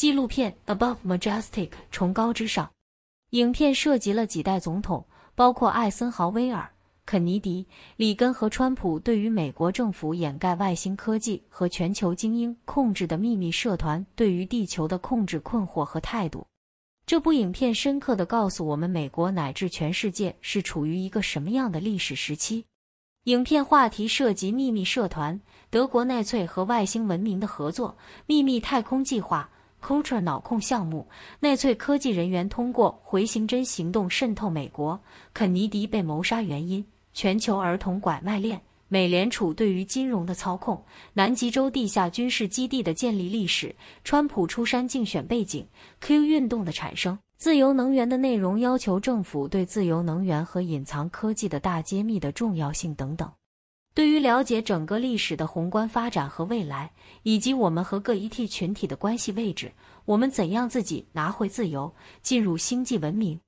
纪录片《Above Majestic》崇高之上，影片涉及了几代总统，包括艾森豪威尔、肯尼迪、里根和川普，对于美国政府掩盖外星科技和全球精英控制的秘密社团对于地球的控制困惑和态度。这部影片深刻的告诉我们，美国乃至全世界是处于一个什么样的历史时期。影片话题涉及秘密社团、德国纳粹和外星文明的合作、秘密太空计划。Culture 脑控项目，内粹科技人员通过回形针行动渗透美国。肯尼迪被谋杀原因，全球儿童拐卖链，美联储对于金融的操控，南极洲地下军事基地的建立历史，川普出山竞选背景，Q 运动的产生，自由能源的内容要求政府对自由能源和隐藏科技的大揭秘的重要性等等。对于了解整个历史的宏观发展和未来，以及我们和各一 T 群体的关系位置，我们怎样自己拿回自由，进入星际文明？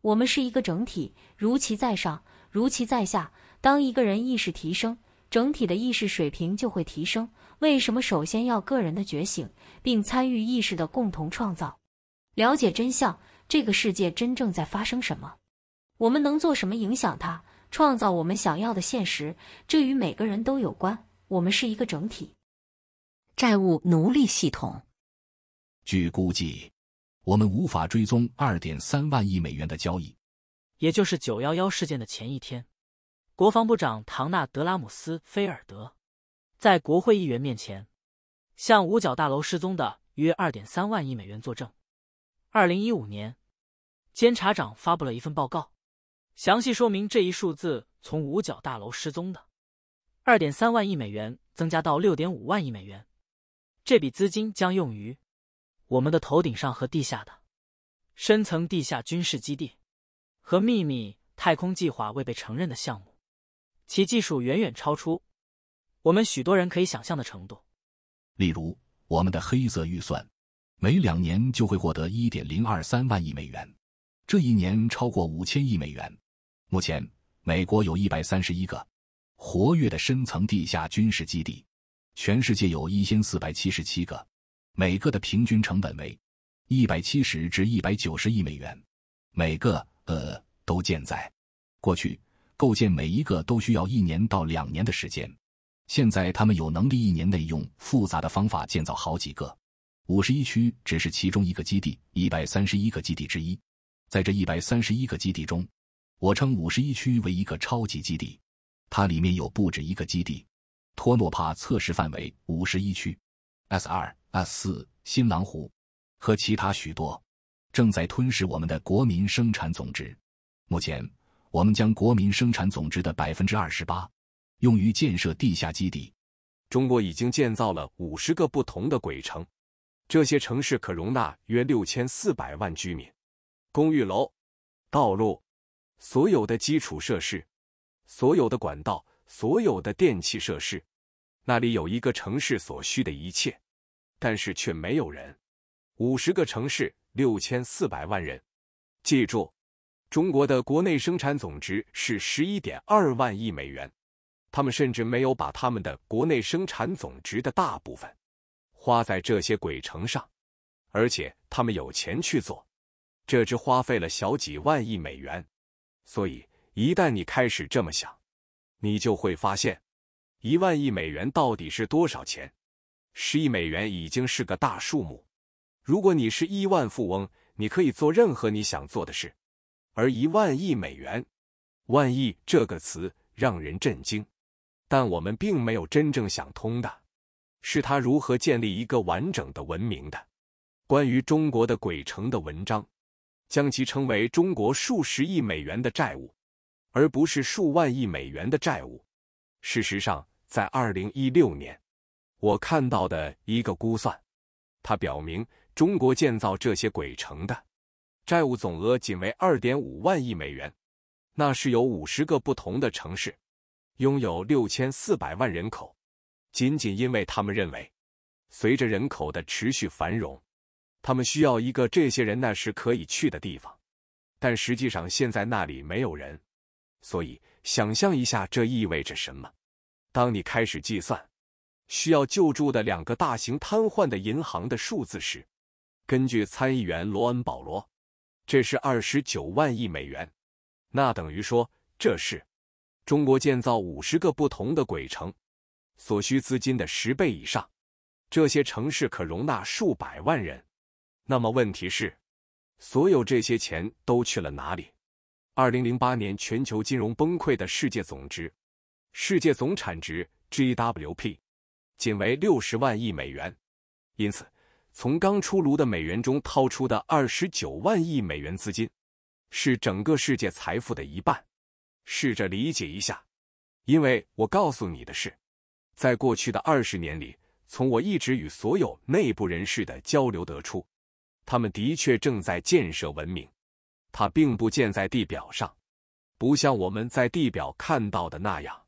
我们是一个整体，如其在上，如其在下。当一个人意识提升，整体的意识水平就会提升。为什么首先要个人的觉醒，并参与意识的共同创造？了解真相，这个世界真正在发生什么？我们能做什么影响它？创造我们想要的现实，这与每个人都有关。我们是一个整体。债务奴隶系统。据估计，我们无法追踪二点三万亿美元的交易，也就是九幺幺事件的前一天。国防部长唐纳德·拉姆斯菲尔德在国会议员面前向五角大楼失踪的约二点三万亿美元作证。二零一五年，监察长发布了一份报告。详细说明这一数字从五角大楼失踪的二点三万亿美元增加到六点五万亿美元。这笔资金将用于我们的头顶上和地下的深层地下军事基地和秘密太空计划未被承认的项目，其技术远远超出我们许多人可以想象的程度。例如，我们的黑色预算每两年就会获得一点零二三万亿美元，这一年超过五千亿美元。目前，美国有一百三十一个活跃的深层地下军事基地，全世界有一千四百七十七个，每个的平均成本为一百七十至一百九十亿美元，每个呃都健在。过去，构建每一个都需要一年到两年的时间，现在他们有能力一年内用复杂的方法建造好几个。五十一区只是其中一个基地，一百三十一个基地之一，在这一百三十一个基地中。我称五十一区为一个超级基地，它里面有不止一个基地。托诺帕测试范围五十一区、S 二、S 四、新狼湖和其他许多正在吞噬我们的国民生产总值。目前，我们将国民生产总值的百分之二十八用于建设地下基地。中国已经建造了五十个不同的鬼城，这些城市可容纳约六千四百万居民，公寓楼、道路。所有的基础设施，所有的管道，所有的电气设施，那里有一个城市所需的一切，但是却没有人。五十个城市，六千四百万人。记住，中国的国内生产总值是十一点二万亿美元。他们甚至没有把他们的国内生产总值的大部分花在这些鬼城上，而且他们有钱去做，这只花费了小几万亿美元。所以，一旦你开始这么想，你就会发现，一万亿美元到底是多少钱？十亿美元已经是个大数目。如果你是亿万富翁，你可以做任何你想做的事。而一万亿美元，万亿这个词让人震惊。但我们并没有真正想通的是，他如何建立一个完整的文明的。关于中国的鬼城的文章。将其称为中国数十亿美元的债务，而不是数万亿美元的债务。事实上，在二零一六年，我看到的一个估算，它表明中国建造这些鬼城的债务总额仅为二点五万亿美元。那是有五十个不同的城市，拥有六千四百万人口，仅仅因为他们认为，随着人口的持续繁荣。他们需要一个这些人那时可以去的地方，但实际上现在那里没有人，所以想象一下这意味着什么。当你开始计算需要救助的两个大型瘫痪的银行的数字时，根据参议员罗恩·保罗，这是二十九万亿美元，那等于说这是中国建造五十个不同的鬼城所需资金的十倍以上。这些城市可容纳数百万人。那么问题是，所有这些钱都去了哪里？二零零八年全球金融崩溃的世界总值，世界总产值 GWP，仅为六十万亿美元。因此，从刚出炉的美元中掏出的二十九万亿美元资金，是整个世界财富的一半。试着理解一下，因为我告诉你的是，在过去的二十年里，从我一直与所有内部人士的交流得出。他们的确正在建设文明，它并不建在地表上，不像我们在地表看到的那样。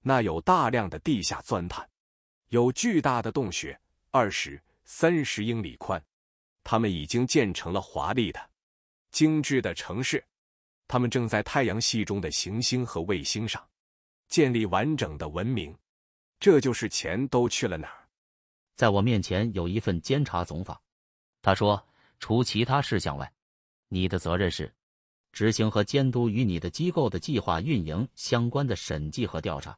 那有大量的地下钻探，有巨大的洞穴，二十、三十英里宽。他们已经建成了华丽的、精致的城市。他们正在太阳系中的行星和卫星上建立完整的文明。这就是钱都去了哪儿？在我面前有一份监察总法。他说：“除其他事项外，你的责任是执行和监督与你的机构的计划运营相关的审计和调查。”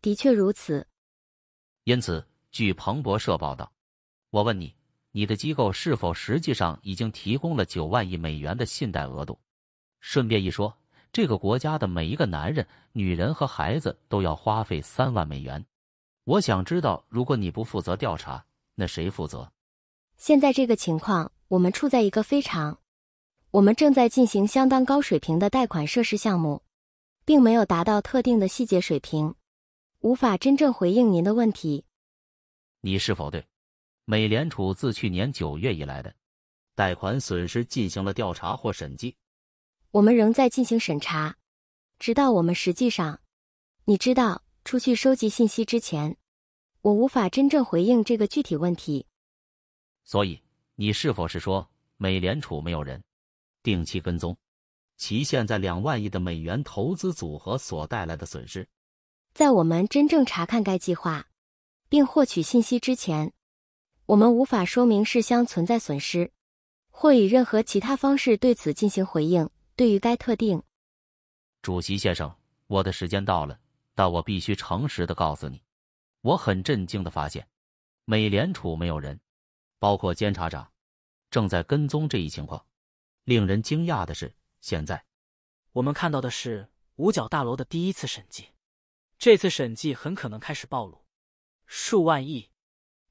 的确如此。因此，据彭博社报道，我问你：你的机构是否实际上已经提供了九万亿美元的信贷额度？顺便一说，这个国家的每一个男人、女人和孩子都要花费三万美元。我想知道，如果你不负责调查，那谁负责？现在这个情况，我们处在一个非常，我们正在进行相当高水平的贷款设施项目，并没有达到特定的细节水平，无法真正回应您的问题。你是否对美联储自去年九月以来的贷款损失进行了调查或审计？我们仍在进行审查，直到我们实际上，你知道出去收集信息之前，我无法真正回应这个具体问题。所以，你是否是说美联储没有人定期跟踪其现在两万亿的美元投资组合所带来的损失？在我们真正查看该计划并获取信息之前，我们无法说明是相存在损失，或以任何其他方式对此进行回应。对于该特定，主席先生，我的时间到了，但我必须诚实的告诉你，我很震惊的发现美联储没有人。包括监察长正在跟踪这一情况。令人惊讶的是，现在我们看到的是五角大楼的第一次审计。这次审计很可能开始暴露数万亿，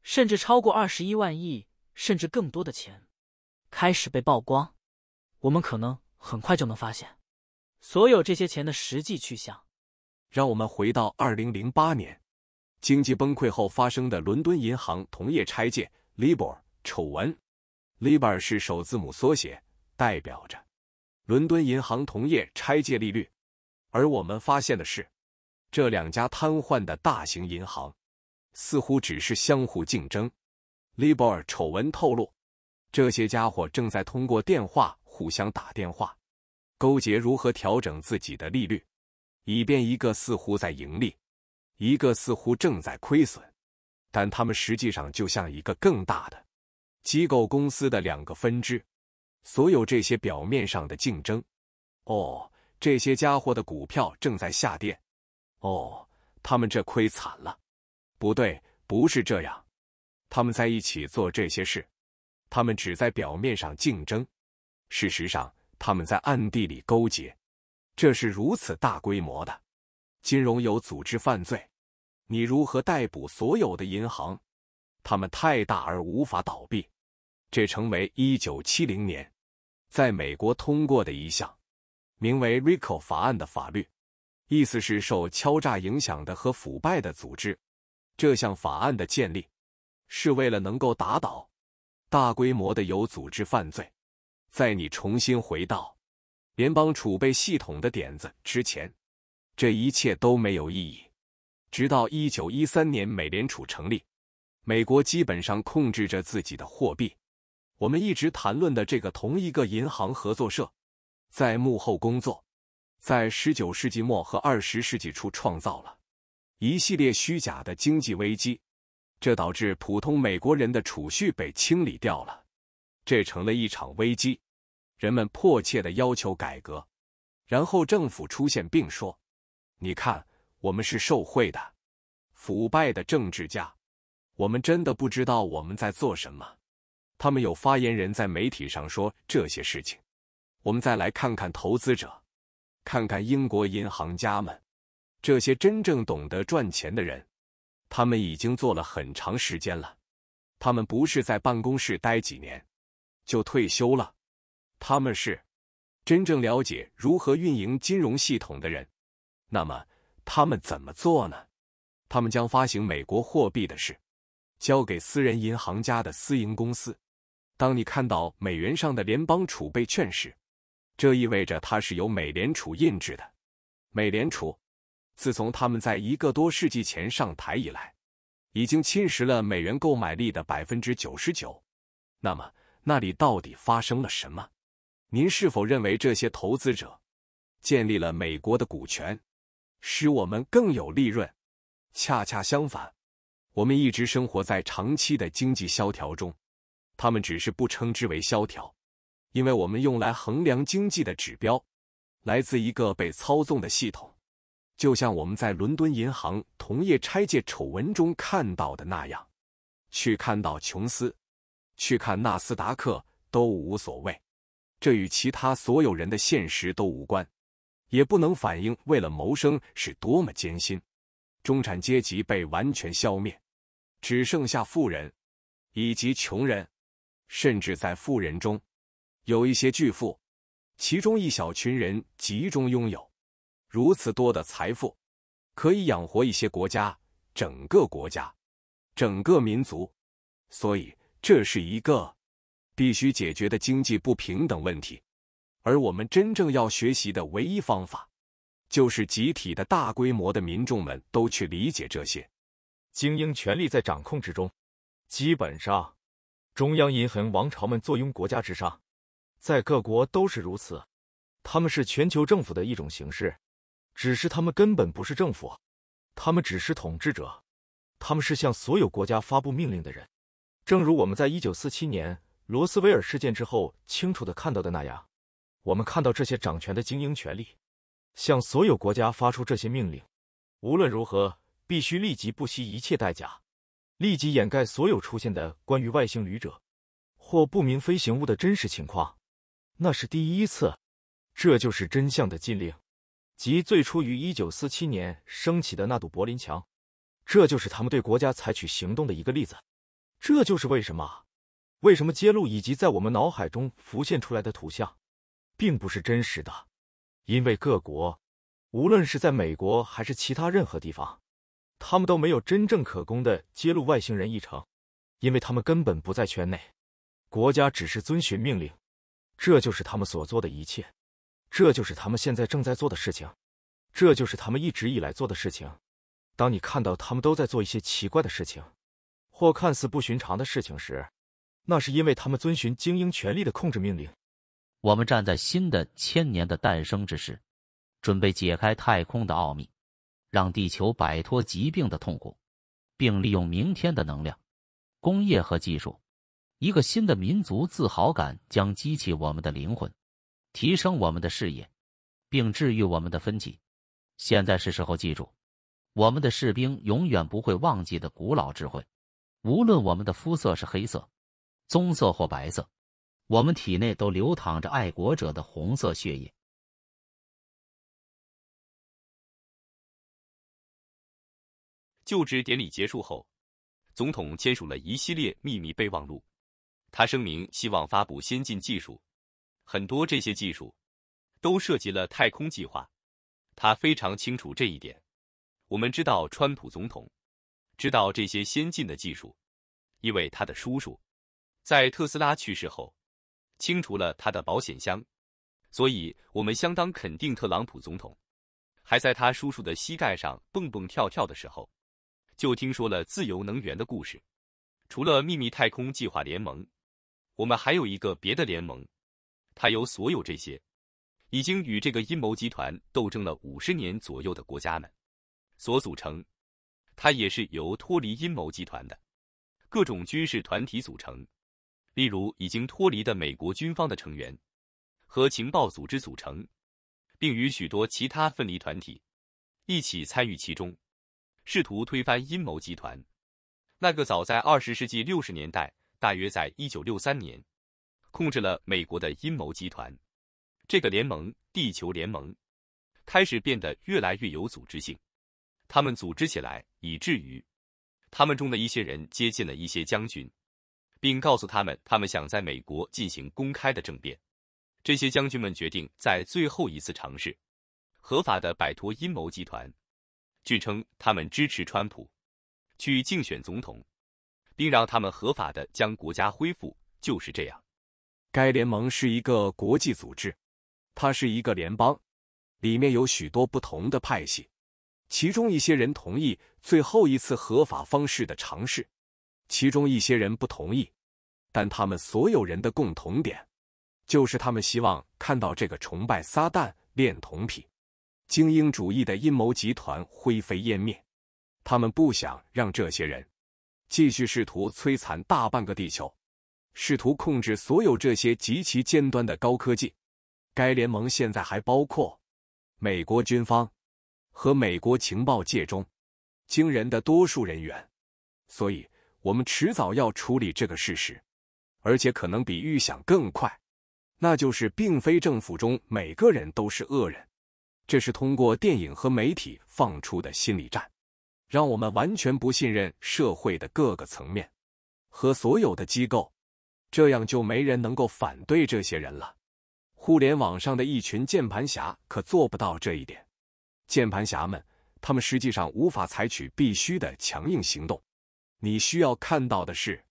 甚至超过二十一万亿，甚至更多的钱开始被曝光。我们可能很快就能发现所有这些钱的实际去向。让我们回到二零零八年经济崩溃后发生的伦敦银行同业拆借。Libor 丑闻，Libor 是首字母缩写，代表着伦敦银行同业拆借利率。而我们发现的是，这两家瘫痪的大型银行似乎只是相互竞争。Libor 丑闻透露，这些家伙正在通过电话互相打电话，勾结如何调整自己的利率，以便一个似乎在盈利，一个似乎正在亏损。但他们实际上就像一个更大的机构公司的两个分支。所有这些表面上的竞争，哦，这些家伙的股票正在下跌，哦，他们这亏惨了。不对，不是这样。他们在一起做这些事，他们只在表面上竞争，事实上他们在暗地里勾结。这是如此大规模的金融有组织犯罪。你如何逮捕所有的银行？他们太大而无法倒闭。这成为一九七零年在美国通过的一项名为《RICO》法案的法律，意思是受敲诈影响的和腐败的组织。这项法案的建立是为了能够打倒大规模的有组织犯罪。在你重新回到联邦储备系统的点子之前，这一切都没有意义。直到一九一三年，美联储成立，美国基本上控制着自己的货币。我们一直谈论的这个同一个银行合作社，在幕后工作，在十九世纪末和二十世纪初创造了一系列虚假的经济危机，这导致普通美国人的储蓄被清理掉了，这成了一场危机，人们迫切的要求改革，然后政府出现并说：“你看。”我们是受贿的、腐败的政治家，我们真的不知道我们在做什么。他们有发言人在媒体上说这些事情。我们再来看看投资者，看看英国银行家们，这些真正懂得赚钱的人，他们已经做了很长时间了。他们不是在办公室待几年就退休了，他们是真正了解如何运营金融系统的人。那么。他们怎么做呢？他们将发行美国货币的事交给私人银行家的私营公司。当你看到美元上的联邦储备券时，这意味着它是由美联储印制的。美联储自从他们在一个多世纪前上台以来，已经侵蚀了美元购买力的百分之九十九。那么那里到底发生了什么？您是否认为这些投资者建立了美国的股权？使我们更有利润。恰恰相反，我们一直生活在长期的经济萧条中。他们只是不称之为萧条，因为我们用来衡量经济的指标来自一个被操纵的系统，就像我们在伦敦银行同业拆借丑闻中看到的那样。去看到琼斯，去看纳斯达克都无所谓，这与其他所有人的现实都无关。也不能反映为了谋生是多么艰辛。中产阶级被完全消灭，只剩下富人以及穷人。甚至在富人中，有一些巨富，其中一小群人集中拥有如此多的财富，可以养活一些国家、整个国家、整个民族。所以，这是一个必须解决的经济不平等问题。而我们真正要学习的唯一方法，就是集体的大规模的民众们都去理解这些。精英权力在掌控之中，基本上，中央银行王朝们坐拥国家之上，在各国都是如此。他们是全球政府的一种形式，只是他们根本不是政府，他们只是统治者，他们是向所有国家发布命令的人。正如我们在一九四七年罗斯威尔事件之后清楚的看到的那样。我们看到这些掌权的精英权力向所有国家发出这些命令，无论如何必须立即不惜一切代价，立即掩盖所有出现的关于外星旅者或不明飞行物的真实情况。那是第一次，这就是真相的禁令，即最初于一九四七年升起的那堵柏林墙。这就是他们对国家采取行动的一个例子。这就是为什么，为什么揭露以及在我们脑海中浮现出来的图像。并不是真实的，因为各国，无论是在美国还是其他任何地方，他们都没有真正可供的揭露外星人议程，因为他们根本不在圈内。国家只是遵循命令，这就是他们所做的一切，这就是他们现在正在做的事情，这就是他们一直以来做的事情。当你看到他们都在做一些奇怪的事情，或看似不寻常的事情时，那是因为他们遵循精英权力的控制命令。我们站在新的千年的诞生之时，准备解开太空的奥秘，让地球摆脱疾病的痛苦，并利用明天的能量、工业和技术。一个新的民族自豪感将激起我们的灵魂，提升我们的视野，并治愈我们的分歧。现在是时候记住，我们的士兵永远不会忘记的古老智慧，无论我们的肤色是黑色、棕色或白色。我们体内都流淌着爱国者的红色血液。就职典礼结束后，总统签署了一系列秘密备忘录。他声明希望发布先进技术，很多这些技术都涉及了太空计划。他非常清楚这一点。我们知道，川普总统知道这些先进的技术，因为他的叔叔在特斯拉去世后。清除了他的保险箱，所以我们相当肯定，特朗普总统还在他叔叔的膝盖上蹦蹦跳跳的时候，就听说了自由能源的故事。除了秘密太空计划联盟，我们还有一个别的联盟，它由所有这些已经与这个阴谋集团斗争了五十年左右的国家们所组成。它也是由脱离阴谋集团的各种军事团体组成。例如，已经脱离的美国军方的成员和情报组织组成，并与许多其他分离团体一起参与其中，试图推翻阴谋集团。那个早在二十世纪六十年代，大约在一九六三年，控制了美国的阴谋集团，这个联盟——地球联盟，开始变得越来越有组织性。他们组织起来，以至于他们中的一些人接近了一些将军。并告诉他们，他们想在美国进行公开的政变。这些将军们决定在最后一次尝试合法的摆脱阴谋集团。据称，他们支持川普去竞选总统，并让他们合法的将国家恢复。就是这样。该联盟是一个国际组织，它是一个联邦，里面有许多不同的派系。其中一些人同意最后一次合法方式的尝试，其中一些人不同意。但他们所有人的共同点，就是他们希望看到这个崇拜撒旦、恋童癖、精英主义的阴谋集团灰飞烟灭。他们不想让这些人继续试图摧残大半个地球，试图控制所有这些极其尖端的高科技。该联盟现在还包括美国军方和美国情报界中惊人的多数人员，所以我们迟早要处理这个事实。而且可能比预想更快，那就是并非政府中每个人都是恶人，这是通过电影和媒体放出的心理战，让我们完全不信任社会的各个层面和所有的机构，这样就没人能够反对这些人了。互联网上的一群键盘侠可做不到这一点，键盘侠们，他们实际上无法采取必须的强硬行动。你需要看到的是。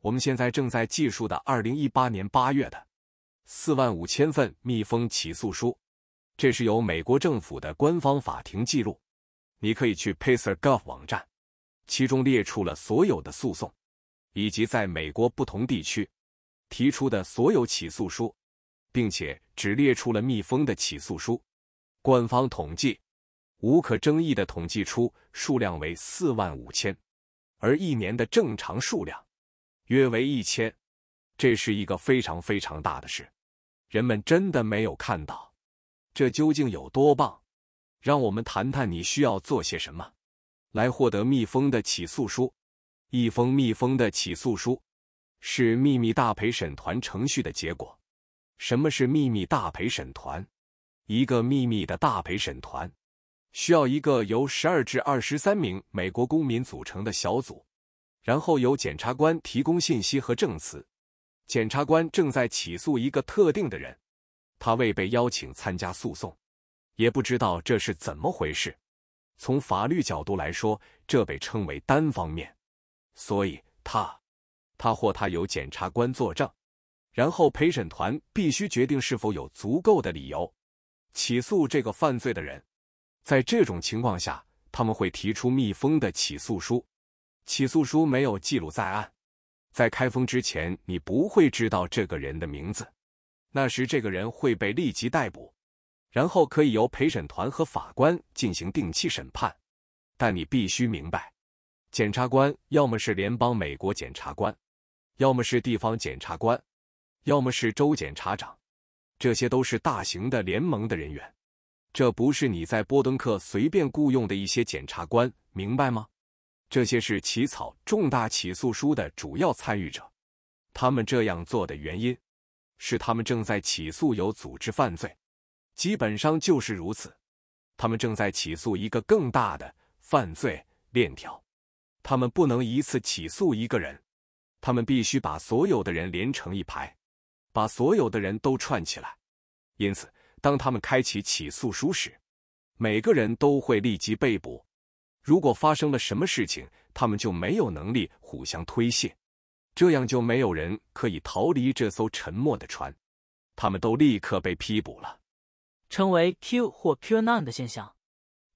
我们现在正在计数的2018年8月的4万5千份密封起诉书，这是由美国政府的官方法庭记录。你可以去 Pacer.gov 网站，其中列出了所有的诉讼，以及在美国不同地区提出的所有起诉书，并且只列出了密封的起诉书。官方统计，无可争议的统计出数量为4万5千，而一年的正常数量。约为一千，这是一个非常非常大的事，人们真的没有看到，这究竟有多棒？让我们谈谈你需要做些什么来获得蜜蜂的起诉书。一封蜜蜂的起诉书是秘密大陪审团程序的结果。什么是秘密大陪审团？一个秘密的大陪审团需要一个由十二至二十三名美国公民组成的小组。然后由检察官提供信息和证词。检察官正在起诉一个特定的人，他未被邀请参加诉讼，也不知道这是怎么回事。从法律角度来说，这被称为单方面。所以，他、他或他由检察官作证。然后陪审团必须决定是否有足够的理由起诉这个犯罪的人。在这种情况下，他们会提出密封的起诉书。起诉书没有记录在案，在开封之前，你不会知道这个人的名字。那时，这个人会被立即逮捕，然后可以由陪审团和法官进行定期审判。但你必须明白，检察官要么是联邦美国检察官，要么是地方检察官，要么是州检察长，这些都是大型的联盟的人员，这不是你在波登克随便雇佣的一些检察官，明白吗？这些是起草重大起诉书的主要参与者。他们这样做的原因是，他们正在起诉有组织犯罪，基本上就是如此。他们正在起诉一个更大的犯罪链条。他们不能一次起诉一个人，他们必须把所有的人连成一排，把所有的人都串起来。因此，当他们开启起诉书时，每个人都会立即被捕。如果发生了什么事情，他们就没有能力互相推卸，这样就没有人可以逃离这艘沉没的船。他们都立刻被批捕了。称为 Q 或 Q9 的现象，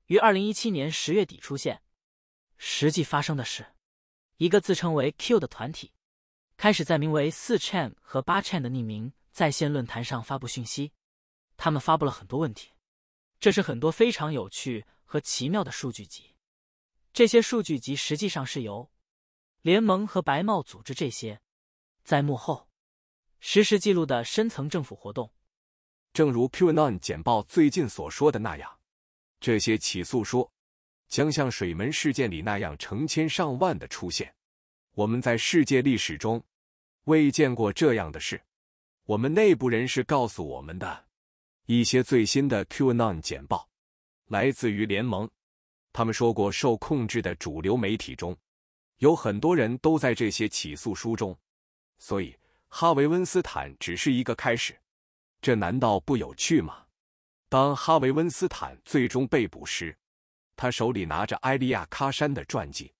于二零一七年十月底出现。实际发生的是，一个自称为 Q 的团体，开始在名为四 chan 和八 chan 的匿名在线论坛上发布讯息。他们发布了很多问题，这是很多非常有趣和奇妙的数据集。这些数据集实际上是由联盟和白帽组织这些在幕后实时记录的深层政府活动，正如 QAnon 简报最近所说的那样，这些起诉书将像水门事件里那样成千上万的出现。我们在世界历史中未见过这样的事。我们内部人士告诉我们的，一些最新的 QAnon 简报来自于联盟。他们说过，受控制的主流媒体中有很多人都在这些起诉书中，所以哈维·温斯坦只是一个开始。这难道不有趣吗？当哈维·温斯坦最终被捕时，他手里拿着埃利亚·喀山的传记。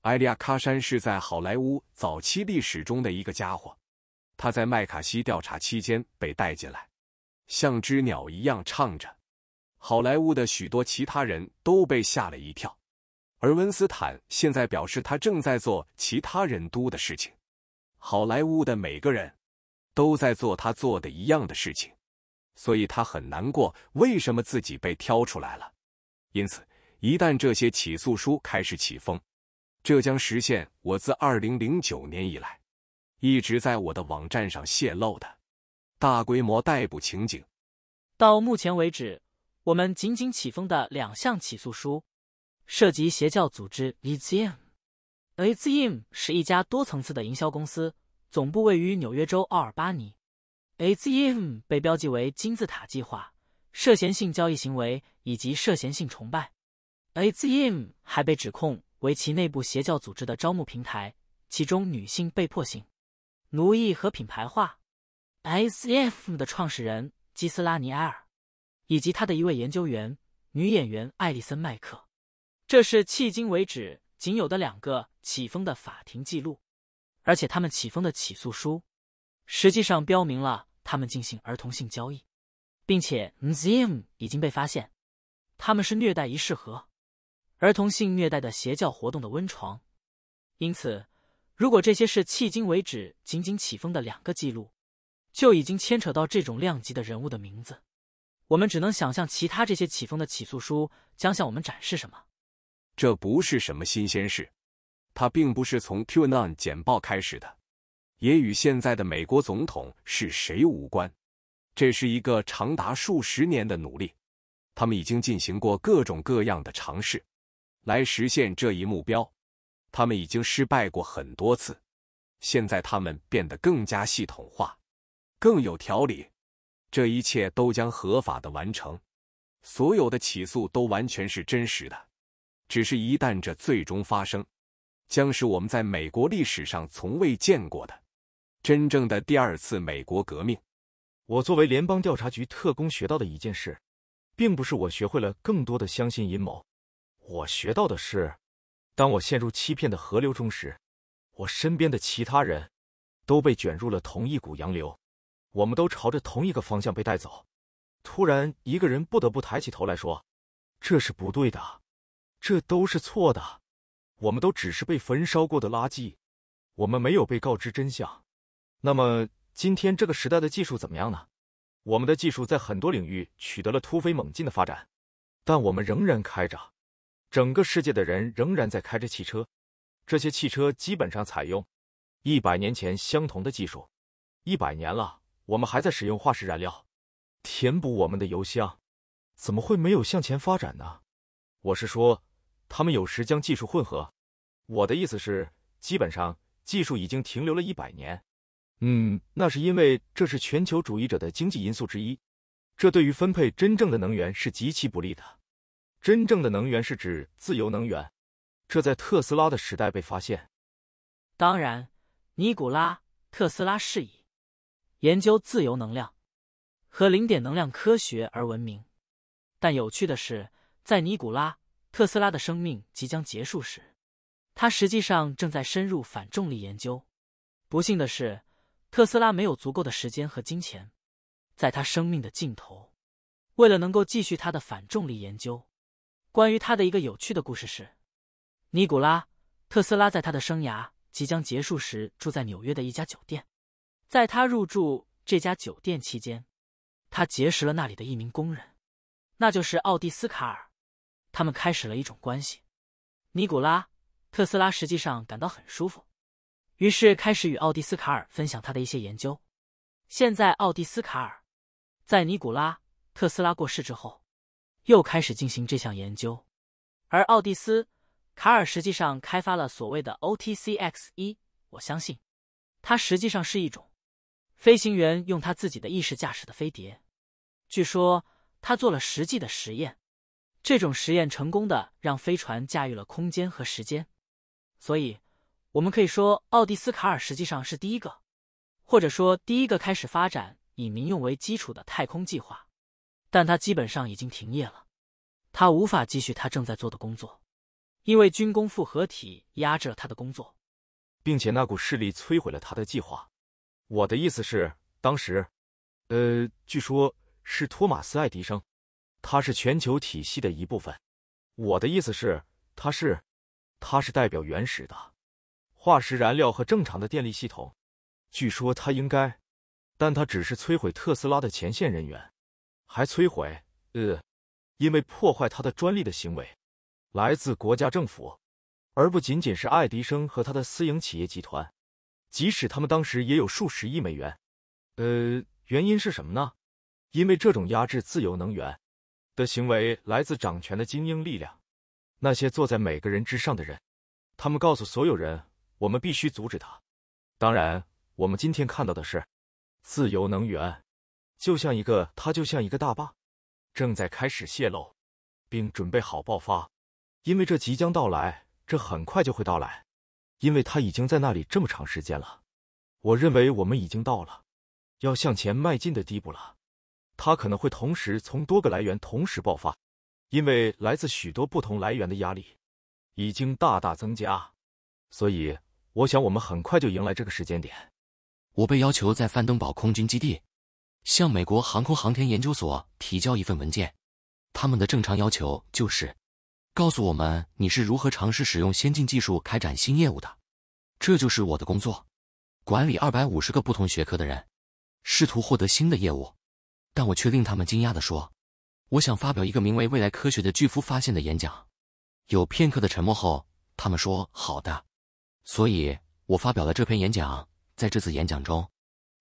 埃利亚·喀山是在好莱坞早期历史中的一个家伙。他在麦卡锡调查期间被带进来，像只鸟一样唱着。好莱坞的许多其他人都被吓了一跳，而温斯坦现在表示他正在做其他人都的事情。好莱坞的每个人都在做他做的一样的事情，所以他很难过为什么自己被挑出来了。因此，一旦这些起诉书开始起风，这将实现我自2009年以来一直在我的网站上泄露的大规模逮捕情景。到目前为止。我们仅仅起封的两项起诉书涉及邪教组织 e u m a u m 是一家多层次的营销公司，总部位于纽约州奥尔巴尼。a u m 被标记为金字塔计划，涉嫌性交易行为以及涉嫌性崇拜。a u m 还被指控为其内部邪教组织的招募平台，其中女性被迫性奴役和品牌化。Azm 的创始人基斯拉尼埃尔。以及他的一位研究员、女演员艾丽森·麦克，这是迄今为止仅有的两个起风的法庭记录，而且他们起风的起诉书实际上标明了他们进行儿童性交易，并且 Museum 已经被发现，他们是虐待仪式和儿童性虐待的邪教活动的温床。因此，如果这些是迄今为止仅仅起风的两个记录，就已经牵扯到这种量级的人物的名字。我们只能想象，其他这些起风的起诉书将向我们展示什么。这不是什么新鲜事，它并不是从 QAnon 简报开始的，也与现在的美国总统是谁无关。这是一个长达数十年的努力，他们已经进行过各种各样的尝试，来实现这一目标。他们已经失败过很多次，现在他们变得更加系统化，更有条理。这一切都将合法的完成，所有的起诉都完全是真实的。只是一旦这最终发生，将是我们在美国历史上从未见过的真正的第二次美国革命。我作为联邦调查局特工学到的一件事，并不是我学会了更多的相信阴谋，我学到的是，当我陷入欺骗的河流中时，我身边的其他人都被卷入了同一股洋流。我们都朝着同一个方向被带走。突然，一个人不得不抬起头来说：“这是不对的，这都是错的。我们都只是被焚烧过的垃圾，我们没有被告知真相。那么，今天这个时代的技术怎么样呢？我们的技术在很多领域取得了突飞猛进的发展，但我们仍然开着。整个世界的人仍然在开着汽车，这些汽车基本上采用一百年前相同的技术，一百年了。”我们还在使用化石燃料，填补我们的油箱，怎么会没有向前发展呢？我是说，他们有时将技术混合。我的意思是，基本上技术已经停留了一百年。嗯，那是因为这是全球主义者的经济因素之一。这对于分配真正的能源是极其不利的。真正的能源是指自由能源，这在特斯拉的时代被发现。当然，尼古拉·特斯拉是以。研究自由能量和零点能量科学而闻名，但有趣的是，在尼古拉·特斯拉的生命即将结束时，他实际上正在深入反重力研究。不幸的是，特斯拉没有足够的时间和金钱，在他生命的尽头，为了能够继续他的反重力研究。关于他的一个有趣的故事是，尼古拉·特斯拉在他的生涯即将结束时，住在纽约的一家酒店。在他入住这家酒店期间，他结识了那里的一名工人，那就是奥蒂斯卡尔。他们开始了一种关系。尼古拉·特斯拉实际上感到很舒服，于是开始与奥蒂斯卡尔分享他的一些研究。现在，奥蒂斯卡尔在尼古拉·特斯拉过世之后，又开始进行这项研究。而奥蒂斯·卡尔实际上开发了所谓的 OTCX 一，我相信，它实际上是一种。飞行员用他自己的意识驾驶的飞碟，据说他做了实际的实验，这种实验成功的让飞船驾驭了空间和时间，所以我们可以说奥蒂斯卡尔实际上是第一个，或者说第一个开始发展以民用为基础的太空计划，但他基本上已经停业了，他无法继续他正在做的工作，因为军工复合体压制了他的工作，并且那股势力摧毁了他的计划。我的意思是，当时，呃，据说是托马斯·爱迪生，他是全球体系的一部分。我的意思是，他是，他是代表原始的化石燃料和正常的电力系统。据说他应该，但他只是摧毁特斯拉的前线人员，还摧毁呃，因为破坏他的专利的行为来自国家政府，而不仅仅是爱迪生和他的私营企业集团。即使他们当时也有数十亿美元，呃，原因是什么呢？因为这种压制自由能源的行为来自掌权的精英力量，那些坐在每个人之上的人，他们告诉所有人：“我们必须阻止他。”当然，我们今天看到的是，自由能源就像一个，它就像一个大坝，正在开始泄漏，并准备好爆发，因为这即将到来，这很快就会到来。因为他已经在那里这么长时间了，我认为我们已经到了要向前迈进的地步了。他可能会同时从多个来源同时爆发，因为来自许多不同来源的压力已经大大增加，所以我想我们很快就迎来这个时间点。我被要求在范登堡空军基地向美国航空航天研究所提交一份文件，他们的正常要求就是。告诉我们你是如何尝试使用先进技术开展新业务的。这就是我的工作：管理二百五十个不同学科的人，试图获得新的业务。但我却令他们惊讶地说：“我想发表一个名为《未来科学》的巨夫发现的演讲。”有片刻的沉默后，他们说：“好的。”所以，我发表了这篇演讲。在这次演讲中，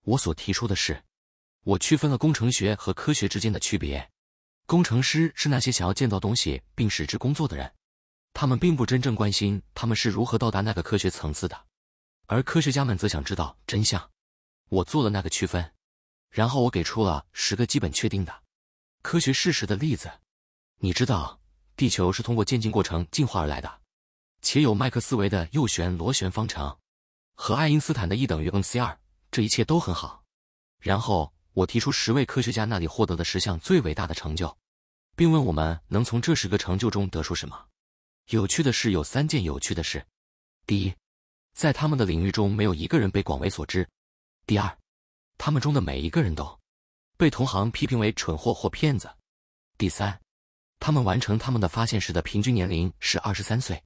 我所提出的是：我区分了工程学和科学之间的区别。工程师是那些想要建造东西并使之工作的人，他们并不真正关心他们是如何到达那个科学层次的，而科学家们则想知道真相。我做了那个区分，然后我给出了十个基本确定的科学事实的例子。你知道，地球是通过渐进过程进化而来的，且有麦克斯韦的右旋螺旋方程和爱因斯坦的 E 等于 m c 二，这一切都很好。然后我提出十位科学家那里获得的十项最伟大的成就。并问我们能从这十个成就中得出什么？有趣的是，有三件有趣的事：第一，在他们的领域中没有一个人被广为所知；第二，他们中的每一个人都被同行批评为蠢货或骗子；第三，他们完成他们的发现时的平均年龄是二十三岁。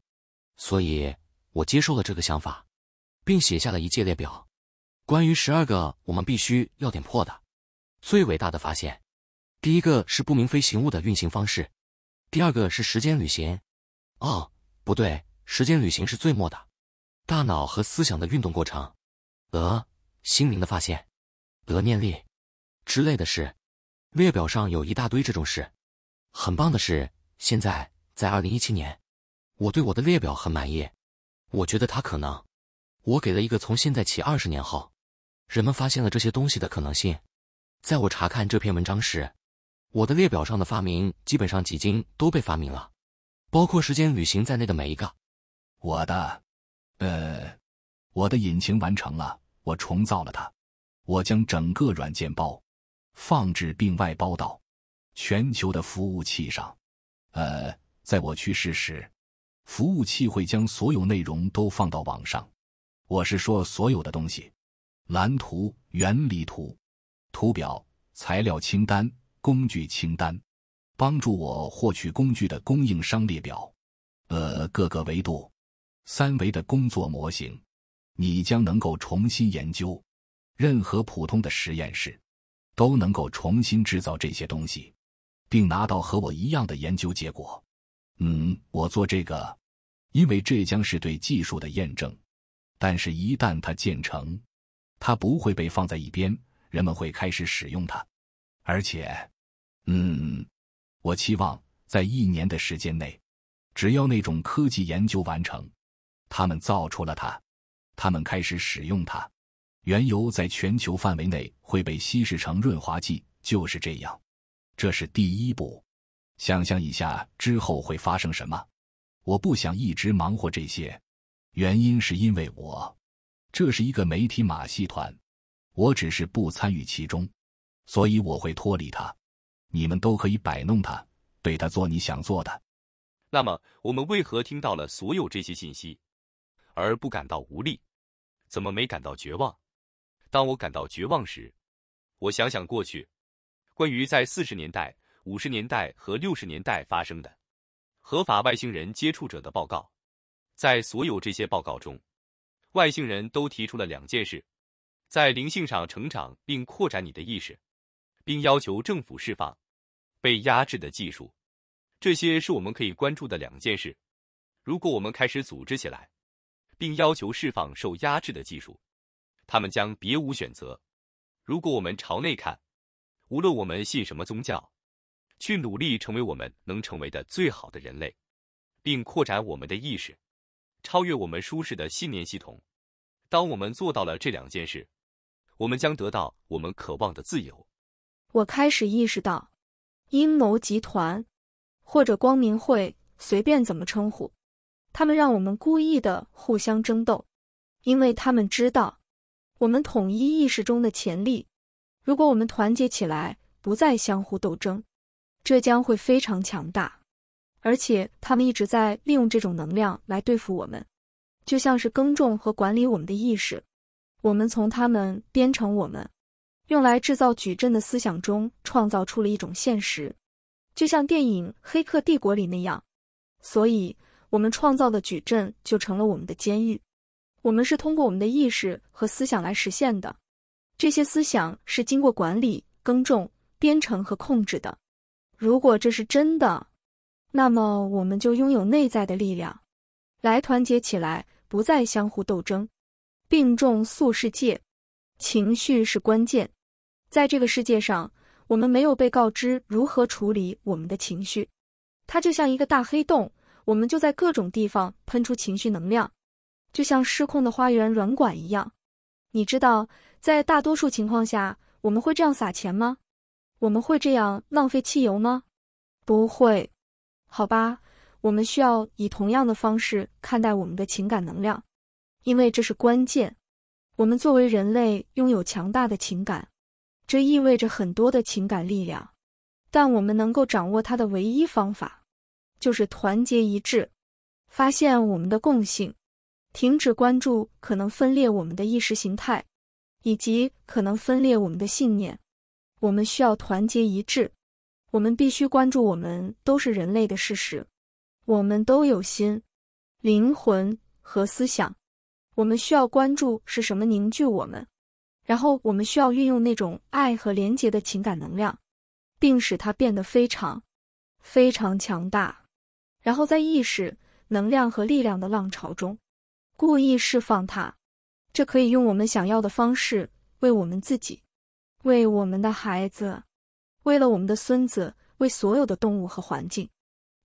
所以，我接受了这个想法，并写下了一届列表，关于十二个我们必须要点破的最伟大的发现。第一个是不明飞行物的运行方式，第二个是时间旅行。哦，不对，时间旅行是最末的。大脑和思想的运动过程，呃，心灵的发现，呃，念力之类的事。列表上有一大堆这种事。很棒的是，现在在二零一七年，我对我的列表很满意。我觉得它可能，我给了一个从现在起二十年后，人们发现了这些东西的可能性。在我查看这篇文章时。我的列表上的发明基本上几经都被发明了，包括时间旅行在内的每一个。我的，呃，我的引擎完成了，我重造了它，我将整个软件包放置并外包到全球的服务器上。呃，在我去世时，服务器会将所有内容都放到网上。我是说所有的东西，蓝图、原理图、图表、材料清单。工具清单，帮助我获取工具的供应商列表。呃，各个维度，三维的工作模型，你将能够重新研究。任何普通的实验室，都能够重新制造这些东西，并拿到和我一样的研究结果。嗯，我做这个，因为这将是对技术的验证。但是，一旦它建成，它不会被放在一边，人们会开始使用它，而且。嗯，我期望在一年的时间内，只要那种科技研究完成，他们造出了它，他们开始使用它，原油在全球范围内会被稀释成润滑剂，就是这样。这是第一步。想象一下之后会发生什么？我不想一直忙活这些，原因是因为我这是一个媒体马戏团，我只是不参与其中，所以我会脱离它。你们都可以摆弄他，对他做你想做的。那么，我们为何听到了所有这些信息而不感到无力？怎么没感到绝望？当我感到绝望时，我想想过去关于在四十年代、五十年代和六十年代发生的合法外星人接触者的报告。在所有这些报告中，外星人都提出了两件事：在灵性上成长并扩展你的意识，并要求政府释放。被压制的技术，这些是我们可以关注的两件事。如果我们开始组织起来，并要求释放受压制的技术，他们将别无选择。如果我们朝内看，无论我们信什么宗教，去努力成为我们能成为的最好的人类，并扩展我们的意识，超越我们舒适的信念系统。当我们做到了这两件事，我们将得到我们渴望的自由。我开始意识到。阴谋集团，或者光明会，随便怎么称呼，他们让我们故意的互相争斗，因为他们知道我们统一意识中的潜力。如果我们团结起来，不再相互斗争，这将会非常强大。而且，他们一直在利用这种能量来对付我们，就像是耕种和管理我们的意识。我们从他们编成我们。用来制造矩阵的思想中创造出了一种现实，就像电影《黑客帝国》里那样。所以，我们创造的矩阵就成了我们的监狱。我们是通过我们的意识和思想来实现的，这些思想是经过管理、耕种、编程和控制的。如果这是真的，那么我们就拥有内在的力量，来团结起来，不再相互斗争。病重速世界，情绪是关键。在这个世界上，我们没有被告知如何处理我们的情绪，它就像一个大黑洞，我们就在各种地方喷出情绪能量，就像失控的花园软管一样。你知道，在大多数情况下，我们会这样撒钱吗？我们会这样浪费汽油吗？不会，好吧。我们需要以同样的方式看待我们的情感能量，因为这是关键。我们作为人类，拥有强大的情感。这意味着很多的情感力量，但我们能够掌握它的唯一方法，就是团结一致，发现我们的共性，停止关注可能分裂我们的意识形态以及可能分裂我们的信念。我们需要团结一致，我们必须关注我们都是人类的事实，我们都有心、灵魂和思想。我们需要关注是什么凝聚我们。然后我们需要运用那种爱和廉洁的情感能量，并使它变得非常、非常强大。然后在意识能量和力量的浪潮中，故意释放它。这可以用我们想要的方式，为我们自己、为我们的孩子、为了我们的孙子、为所有的动物和环境，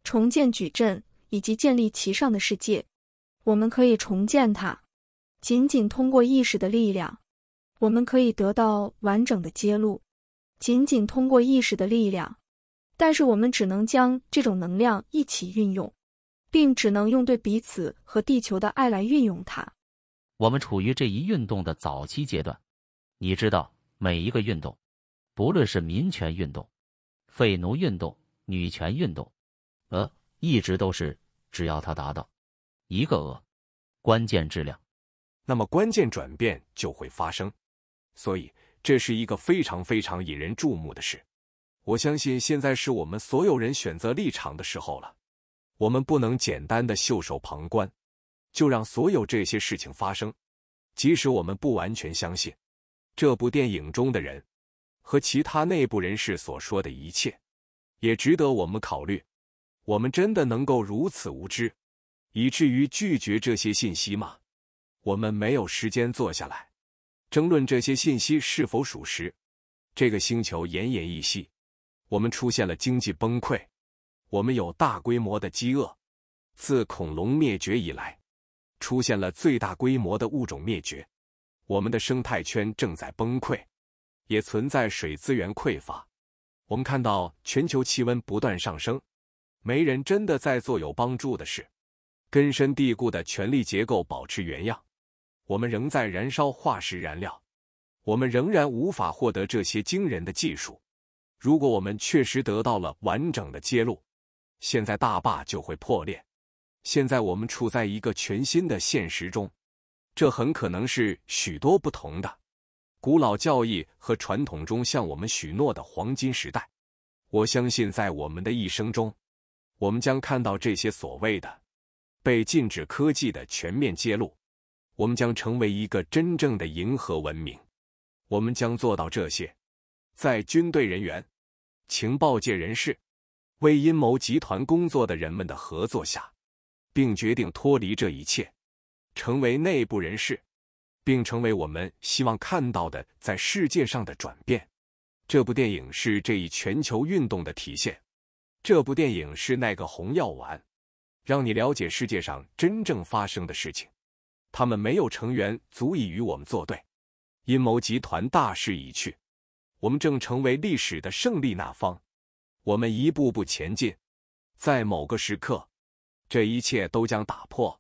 重建矩阵以及建立其上的世界。我们可以重建它，仅仅通过意识的力量。我们可以得到完整的揭露，仅仅通过意识的力量，但是我们只能将这种能量一起运用，并只能用对彼此和地球的爱来运用它。我们处于这一运动的早期阶段，你知道，每一个运动，不论是民权运动、废奴运动、女权运动，呃，一直都是只要它达到一个呃关键质量，那么关键转变就会发生。所以，这是一个非常非常引人注目的事。我相信现在是我们所有人选择立场的时候了。我们不能简单的袖手旁观，就让所有这些事情发生。即使我们不完全相信这部电影中的人和其他内部人士所说的一切，也值得我们考虑。我们真的能够如此无知，以至于拒绝这些信息吗？我们没有时间坐下来。争论这些信息是否属实。这个星球奄奄一息，我们出现了经济崩溃，我们有大规模的饥饿。自恐龙灭绝以来，出现了最大规模的物种灭绝，我们的生态圈正在崩溃，也存在水资源匮乏。我们看到全球气温不断上升，没人真的在做有帮助的事，根深蒂固的权力结构保持原样。我们仍在燃烧化石燃料，我们仍然无法获得这些惊人的技术。如果我们确实得到了完整的揭露，现在大坝就会破裂。现在我们处在一个全新的现实中，这很可能是许多不同的古老教义和传统中向我们许诺的黄金时代。我相信，在我们的一生中，我们将看到这些所谓的被禁止科技的全面揭露。我们将成为一个真正的银河文明。我们将做到这些，在军队人员、情报界人士、为阴谋集团工作的人们的合作下，并决定脱离这一切，成为内部人士，并成为我们希望看到的在世界上的转变。这部电影是这一全球运动的体现。这部电影是那个红药丸，让你了解世界上真正发生的事情。他们没有成员足以与我们作对，阴谋集团大势已去，我们正成为历史的胜利那方，我们一步步前进，在某个时刻，这一切都将打破。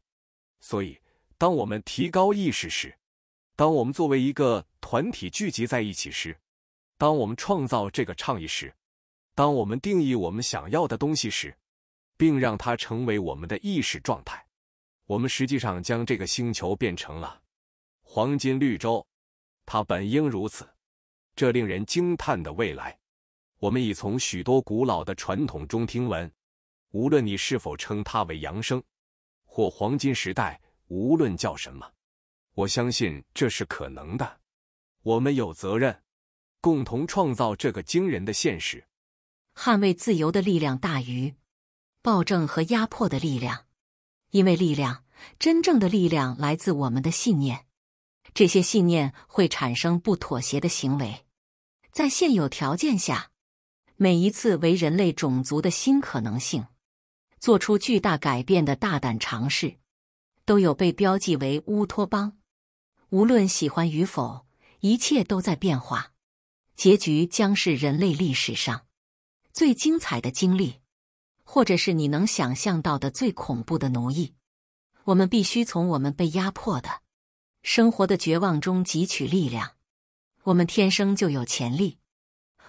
所以，当我们提高意识时，当我们作为一个团体聚集在一起时，当我们创造这个倡议时，当我们定义我们想要的东西时，并让它成为我们的意识状态。我们实际上将这个星球变成了黄金绿洲，它本应如此。这令人惊叹的未来，我们已从许多古老的传统中听闻。无论你是否称它为“扬生，或“黄金时代”，无论叫什么，我相信这是可能的。我们有责任共同创造这个惊人的现实，捍卫自由的力量大于暴政和压迫的力量。因为力量，真正的力量来自我们的信念，这些信念会产生不妥协的行为。在现有条件下，每一次为人类种族的新可能性做出巨大改变的大胆尝试，都有被标记为乌托邦。无论喜欢与否，一切都在变化，结局将是人类历史上最精彩的经历。或者是你能想象到的最恐怖的奴役。我们必须从我们被压迫的生活的绝望中汲取力量。我们天生就有潜力，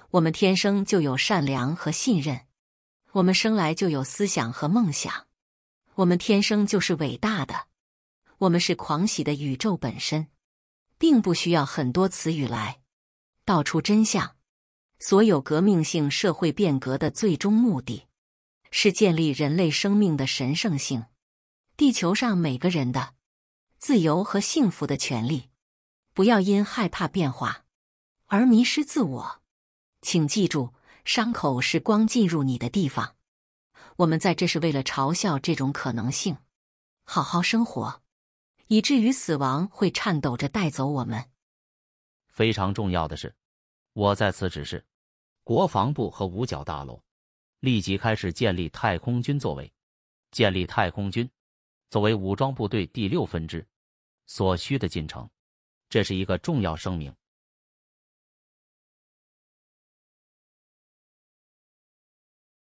我们天生就有善良和信任，我们生来就有思想和梦想，我们天生就是伟大的。我们是狂喜的宇宙本身，并不需要很多词语来道出真相。所有革命性社会变革的最终目的。是建立人类生命的神圣性，地球上每个人的自由和幸福的权利。不要因害怕变化而迷失自我。请记住，伤口是光进入你的地方。我们在这是为了嘲笑这种可能性。好好生活，以至于死亡会颤抖着带走我们。非常重要的是，我在此指示国防部和五角大楼。立即开始建立太空军作为，建立太空军作为武装部队第六分支所需的进程，这是一个重要声明。